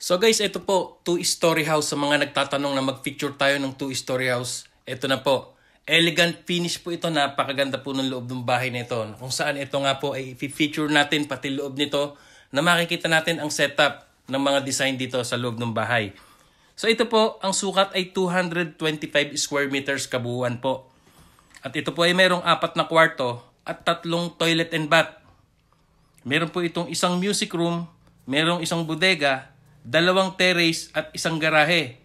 So guys, ito po, two-story house. Sa mga nagtatanong na mag feature tayo ng two-story house, ito na po. Elegant finish po ito. Napakaganda po ng loob ng bahay nito. Kung saan ito nga po ay feature natin pati loob nito na makikita natin ang setup ng mga design dito sa loob ng bahay. So ito po, ang sukat ay 225 square meters kabuuan po. At ito po ay mayroong apat na kwarto at tatlong toilet and bath. Meron po itong isang music room, merong isang bodega, dalawang terrace at isang garahe.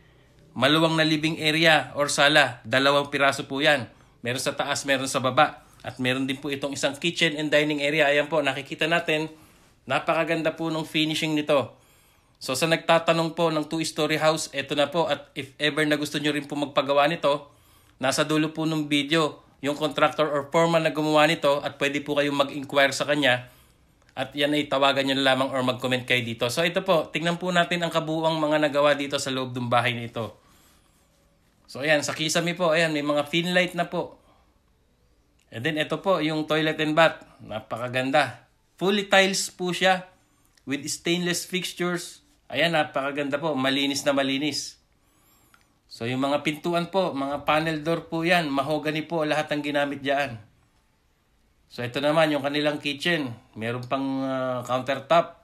Maluwang na living area or sala, dalawang piraso po yan. Meron sa taas, meron sa baba. At meron din po itong isang kitchen and dining area. Ayan po, nakikita natin, napakaganda po ng finishing nito. So sa nagtatanong po ng two-story house, eto na po. At if ever na gusto nyo rin po magpagawa nito, nasa dulo po ng video yung contractor or foreman na gumawa nito at pwede po kayong mag-inquire sa kanya at yan ay tawagan nyo lamang or mag-comment kayo dito. So ito po, tingnan po natin ang kabuang mga nagawa dito sa loob ng bahay na ito. So ayan, sa kisame po, ayan, may mga fin light na po. And then ito po, yung toilet and bath. Napakaganda. Fully tiles po siya with stainless fixtures. Ayan, napakaganda po. Malinis na malinis. So yung mga pintuan po, mga panel door po yan, mahogany po lahat ang ginamit diyan. So ito naman yung kanilang kitchen. Meron pang uh, countertop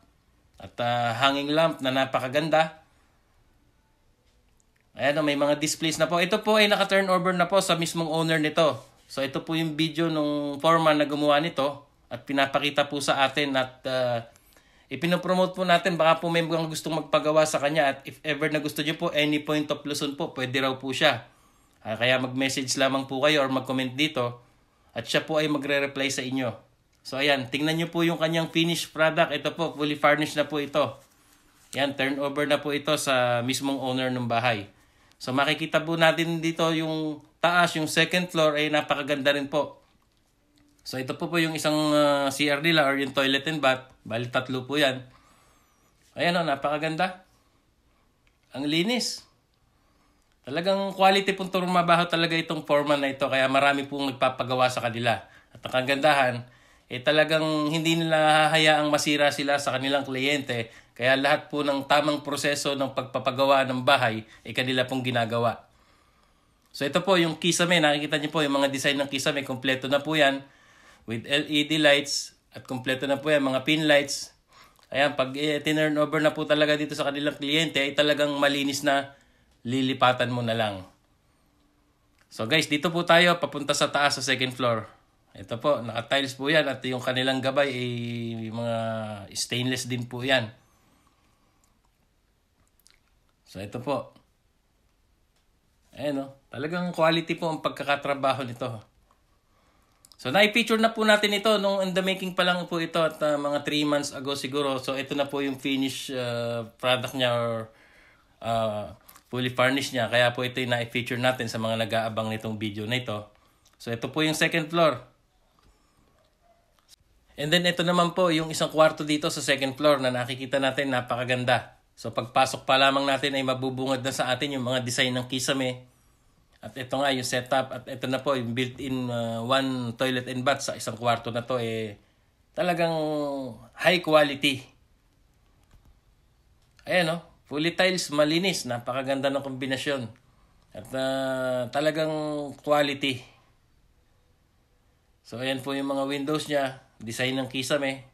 at uh, hanging lamp na napakaganda. Ayan, oh, may mga displays na po. Ito po ay naka turnover na po sa mismong owner nito. So ito po yung video nung foreman na gumawa nito at pinapakita po sa atin at uh, ipinopromote po natin. Baka po may mga gustong magpagawa sa kanya at if ever na gusto nyo po, any point of Luzon po, pwede raw po siya. Uh, kaya mag-message lamang po kayo or mag-comment dito. At siya po ay magre-reply sa inyo. So ayan, tingnan nyo po yung kanyang finished product. Ito po, fully furnished na po ito. Yan, turnover na po ito sa mismong owner ng bahay. So makikita po natin dito yung taas, yung second floor ay napakaganda rin po. So ito po po yung isang uh, ah, CR nila or yung toilet and bath. Bali tatlo po yan. Ayan o, oh, napakaganda. Ang linis. Talagang quality pong turmabaho talaga itong foreman na ito kaya marami pong nagpapagawa sa kanila. At ang kagandahan, eh talagang hindi nila hahayaang masira sila sa kanilang kliyente kaya lahat po ng tamang proseso ng pagpapagawa ng bahay ay eh kanila pong ginagawa. So ito po yung kisame, nakikita niyo po yung mga design ng kisame, kompleto na po yan with LED lights at kompleto na po yan, mga pin lights. Ayan, pag eh, turn over na po talaga dito sa kanilang kliyente ay talagang malinis na lilipatan mo na lang. So guys, dito po tayo papunta sa taas sa second floor. Ito po, naka-tiles po yan at yung kanilang gabay ay eh, mga stainless din po yan. So ito po. Ayan no? Oh. talagang quality po ang pagkakatrabaho nito. So na-picture na po natin ito nung in the making pa lang po ito at uh, mga 3 months ago siguro. So ito na po yung finished uh, ah, product niya or uh, fully furnished niya. Kaya po ito yung na-feature natin sa mga nag-aabang nitong video na ito. So ito po yung second floor. And then ito naman po yung isang kwarto dito sa second floor na nakikita natin napakaganda. So pagpasok pa lamang natin ay mabubungad na sa atin yung mga design ng kisame. At ito nga yung setup at ito na po yung built-in uh, one toilet and bath sa isang kwarto na to eh talagang high quality. Ayan o. Oh. No? Fully malinis. Napakaganda ng kombinasyon. At uh, talagang quality. So, ayan po yung mga windows niya. Design ng kisame.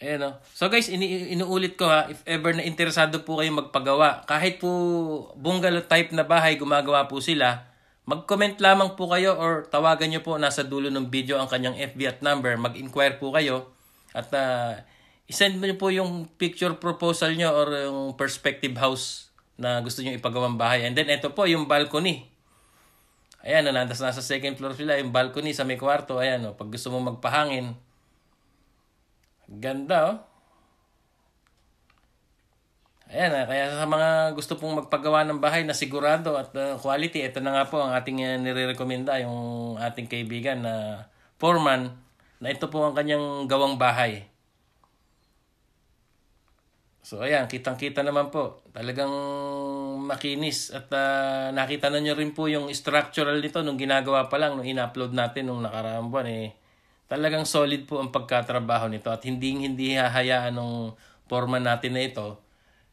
Ayan o. Oh. So guys, ini inuulit ko ha, if ever na interesado po kayo magpagawa, kahit po bungalow type na bahay gumagawa po sila, mag-comment lamang po kayo or tawagan nyo po nasa dulo ng video ang kanyang FB at number. Mag-inquire po kayo at uh, i-send mo po yung picture proposal nyo or yung perspective house na gusto nyo ipagawang bahay. And then, ito po, yung balcony. Ayan, nanandas sa second floor sila, yung balcony sa may kwarto. Ayan, oh, pag gusto mo magpahangin. Ganda, oh. Ayan, ah, kaya sa mga gusto pong magpagawa ng bahay na sigurado at uh, quality, ito na nga po ang ating uh, ah, nirekomenda, yung ating kaibigan na uh, foreman, na ito po ang kanyang gawang bahay. So ayan, kitang-kita naman po. Talagang makinis at uh, nakita na nyo rin po yung structural nito nung ginagawa pa lang, nung in-upload natin nung nakaraang buwan eh. Talagang solid po ang pagkatrabaho nito at hindi hindi hahayaan ng forma natin na ito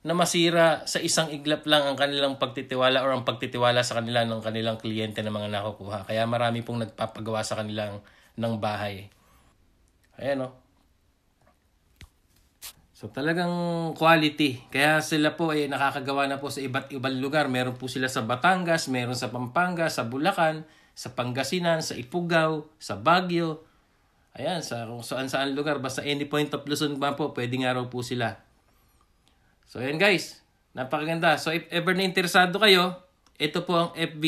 na masira sa isang iglap lang ang kanilang pagtitiwala or ang pagtitiwala sa kanila ng kanilang kliyente na mga nakukuha. Kaya marami pong nagpapagawa sa kanilang ng bahay. Ayan o. Oh. No? So talagang quality. Kaya sila po ay eh, nakakagawa na po sa iba't ibang lugar. Meron po sila sa Batangas, meron sa Pampanga, sa Bulacan, sa Pangasinan, sa Ifugao, sa Baguio. Ayan, sa kung saan-saan lugar. Basta any point of Luzon ba po, pwede nga raw po sila. So ayan guys, napakaganda. So if ever na interesado kayo, ito po ang FB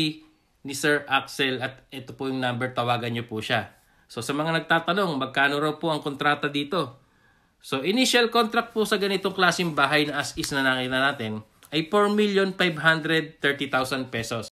ni Sir Axel at ito po yung number, tawagan nyo po siya. So sa mga nagtatanong, magkano raw po ang kontrata dito? So, initial contract po sa ganitong klaseng bahay na as is na nakita natin ay 4,530,000 pesos.